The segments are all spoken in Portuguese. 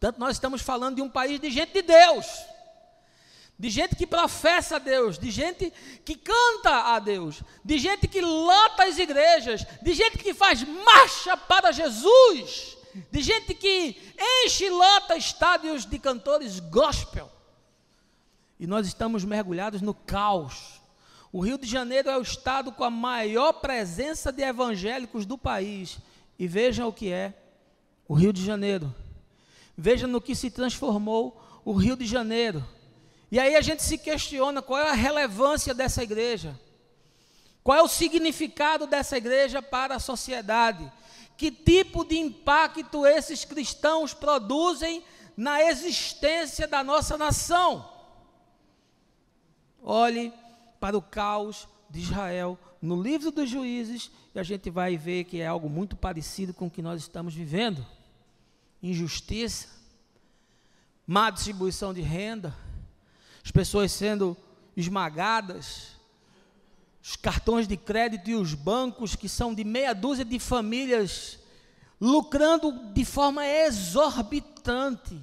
Portanto, nós estamos falando de um país de gente de Deus, de gente que professa a Deus, de gente que canta a Deus, de gente que lota as igrejas, de gente que faz marcha para Jesus, de gente que enche e lota estádios de cantores gospel. E nós estamos mergulhados no caos. O Rio de Janeiro é o estado com a maior presença de evangélicos do país. E vejam o que é o Rio de Janeiro Veja no que se transformou o Rio de Janeiro. E aí a gente se questiona qual é a relevância dessa igreja. Qual é o significado dessa igreja para a sociedade? Que tipo de impacto esses cristãos produzem na existência da nossa nação? Olhe para o caos de Israel no livro dos juízes e a gente vai ver que é algo muito parecido com o que nós estamos vivendo injustiça, má distribuição de renda, as pessoas sendo esmagadas, os cartões de crédito e os bancos, que são de meia dúzia de famílias, lucrando de forma exorbitante,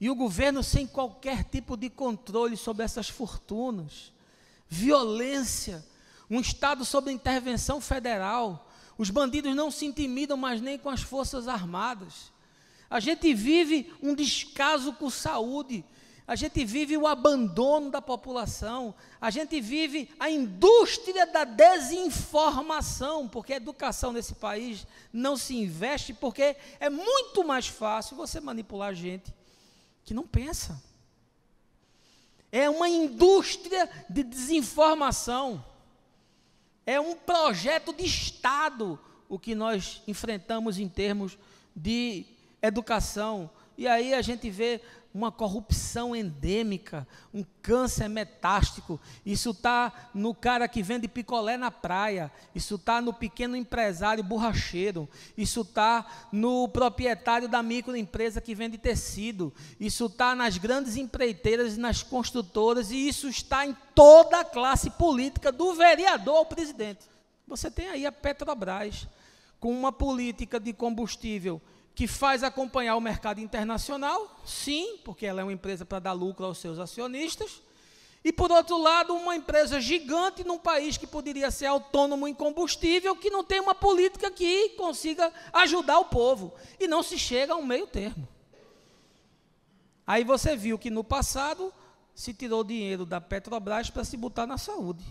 e o governo sem qualquer tipo de controle sobre essas fortunas, violência, um Estado sob intervenção federal, os bandidos não se intimidam mais nem com as forças armadas. A gente vive um descaso com saúde, a gente vive o abandono da população, a gente vive a indústria da desinformação, porque a educação nesse país não se investe, porque é muito mais fácil você manipular gente que não pensa. É uma indústria de desinformação, é um projeto de Estado o que nós enfrentamos em termos de educação. E aí a gente vê uma corrupção endêmica, um câncer metástico. Isso está no cara que vende picolé na praia, isso está no pequeno empresário borracheiro, isso está no proprietário da microempresa que vende tecido, isso está nas grandes empreiteiras e nas construtoras, e isso está em toda a classe política, do vereador ao presidente. Você tem aí a Petrobras, com uma política de combustível que faz acompanhar o mercado internacional, sim, porque ela é uma empresa para dar lucro aos seus acionistas, e por outro lado, uma empresa gigante num país que poderia ser autônomo em combustível, que não tem uma política que consiga ajudar o povo, e não se chega a um meio termo. Aí você viu que no passado se tirou dinheiro da Petrobras para se botar na saúde.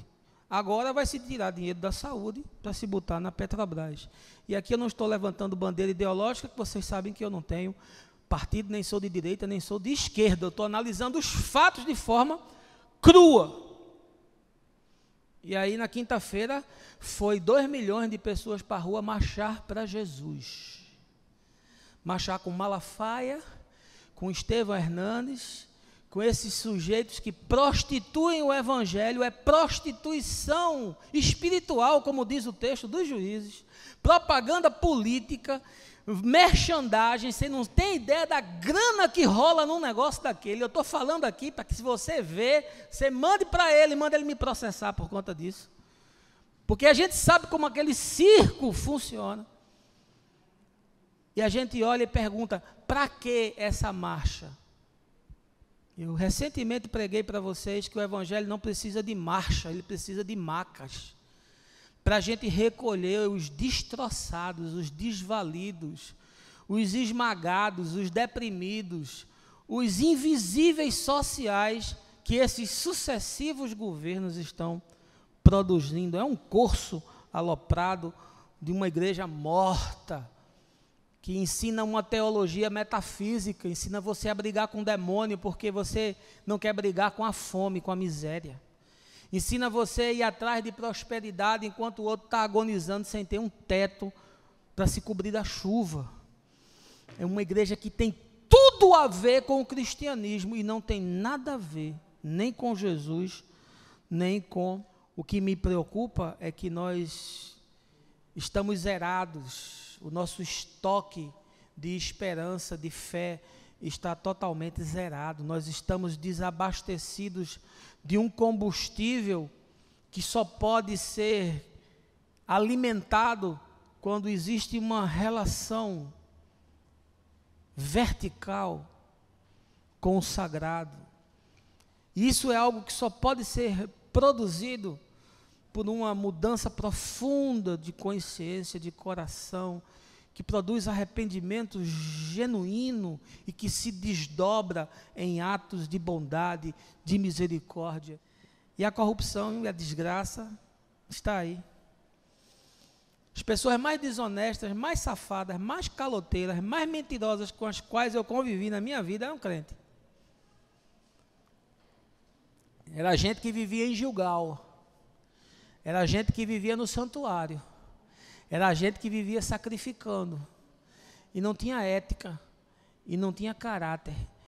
Agora vai se tirar dinheiro da saúde para se botar na Petrobras. E aqui eu não estou levantando bandeira ideológica, que vocês sabem que eu não tenho partido, nem sou de direita, nem sou de esquerda. Eu estou analisando os fatos de forma crua. E aí, na quinta-feira, foi 2 milhões de pessoas para a rua marchar para Jesus. Marchar com Malafaia, com Estevão Hernandes, com esses sujeitos que prostituem o evangelho, é prostituição espiritual, como diz o texto dos juízes, propaganda política, merchandagem, você não tem ideia da grana que rola num negócio daquele. Eu estou falando aqui para que se você vê, você mande para ele, manda ele me processar por conta disso. Porque a gente sabe como aquele circo funciona. E a gente olha e pergunta: para que essa marcha? Eu recentemente preguei para vocês que o Evangelho não precisa de marcha, ele precisa de macas. Para a gente recolher os destroçados, os desvalidos, os esmagados, os deprimidos, os invisíveis sociais que esses sucessivos governos estão produzindo. É um curso aloprado de uma igreja morta que ensina uma teologia metafísica, ensina você a brigar com o demônio porque você não quer brigar com a fome, com a miséria. Ensina você a ir atrás de prosperidade enquanto o outro está agonizando sem ter um teto para se cobrir da chuva. É uma igreja que tem tudo a ver com o cristianismo e não tem nada a ver nem com Jesus, nem com. O que me preocupa é que nós estamos zerados, o nosso estoque de esperança, de fé, está totalmente zerado. Nós estamos desabastecidos de um combustível que só pode ser alimentado quando existe uma relação vertical com o sagrado. Isso é algo que só pode ser produzido por uma mudança profunda de consciência, de coração, que produz arrependimento genuíno e que se desdobra em atos de bondade, de misericórdia. E a corrupção e a desgraça está aí. As pessoas mais desonestas, mais safadas, mais caloteiras, mais mentirosas com as quais eu convivi na minha vida eram crente. Era gente que vivia em Gilgal. Era gente que vivia no santuário. Era gente que vivia sacrificando. E não tinha ética. E não tinha caráter.